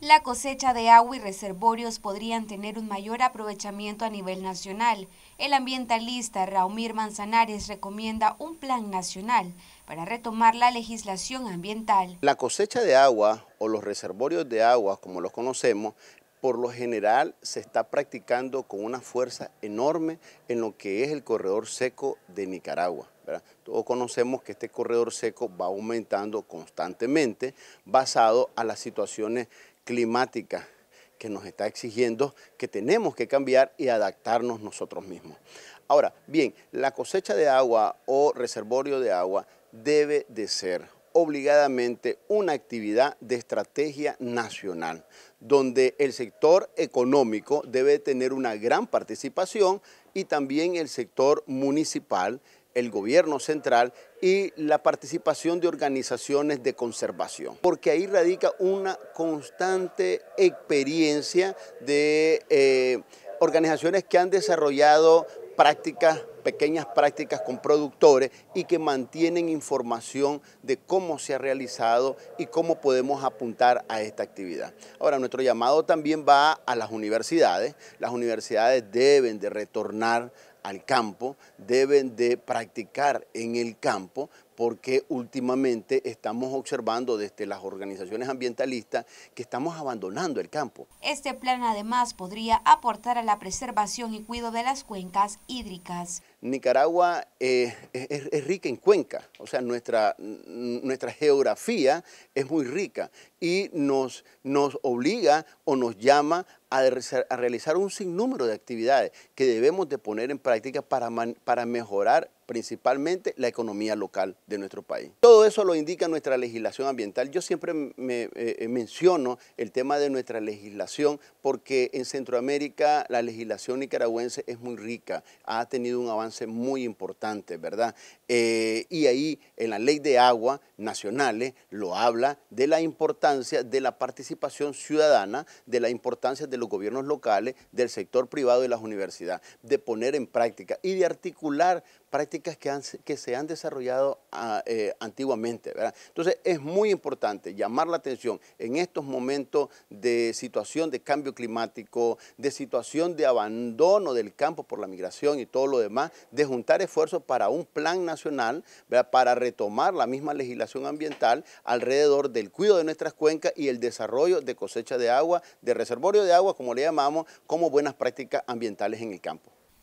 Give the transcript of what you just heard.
La cosecha de agua y reservorios podrían tener un mayor aprovechamiento a nivel nacional. El ambientalista Raumir Manzanares recomienda un plan nacional para retomar la legislación ambiental. La cosecha de agua o los reservorios de agua, como los conocemos, por lo general se está practicando con una fuerza enorme en lo que es el corredor seco de Nicaragua. Todos conocemos que este corredor seco va aumentando constantemente basado a las situaciones climática que nos está exigiendo que tenemos que cambiar y adaptarnos nosotros mismos. Ahora, bien, la cosecha de agua o reservorio de agua debe de ser obligadamente una actividad de estrategia nacional, donde el sector económico debe tener una gran participación y también el sector municipal el gobierno central y la participación de organizaciones de conservación, porque ahí radica una constante experiencia de eh, organizaciones que han desarrollado prácticas, pequeñas prácticas con productores y que mantienen información de cómo se ha realizado y cómo podemos apuntar a esta actividad. Ahora, nuestro llamado también va a las universidades. Las universidades deben de retornar al campo, deben de practicar en el campo porque últimamente estamos observando desde las organizaciones ambientalistas que estamos abandonando el campo. Este plan además podría aportar a la preservación y cuidado de las cuencas hídricas. Nicaragua eh, es, rica en cuencas, o sea, nuestra, nuestra geografía es muy rica y nos, nos obliga o nos llama a, realizar un sinnúmero de actividades que debemos de poner en práctica para, para mejorar principalmente la economía local de nuestro país. Todo eso lo indica nuestra legislación ambiental. Yo siempre me, eh, eh, menciono el tema de nuestra legislación porque en Centroamérica la legislación nicaragüense es muy rica, ha tenido un avance muy importante, ¿verdad? Eh, y ahí en la ley de agua nacionales lo habla de la importancia de la participación ciudadana, de la importancia de los gobiernos locales, del sector privado y las universidades, de poner en práctica y de articular prácticas que, que se han desarrollado ah, eh, antiguamente. Entonces es muy importante llamar la atención en estos momentos de situación de cambio climático, de situación de abandono del campo por la migración y todo lo demás, de juntar esfuerzos para un plan nacional, para retomar la misma legislación ambiental alrededor del cuidado de nuestras cuencas y el desarrollo de cosecha de agua, de reservorio de agua, como le llamamos, como buenas prácticas ambientales en el campo.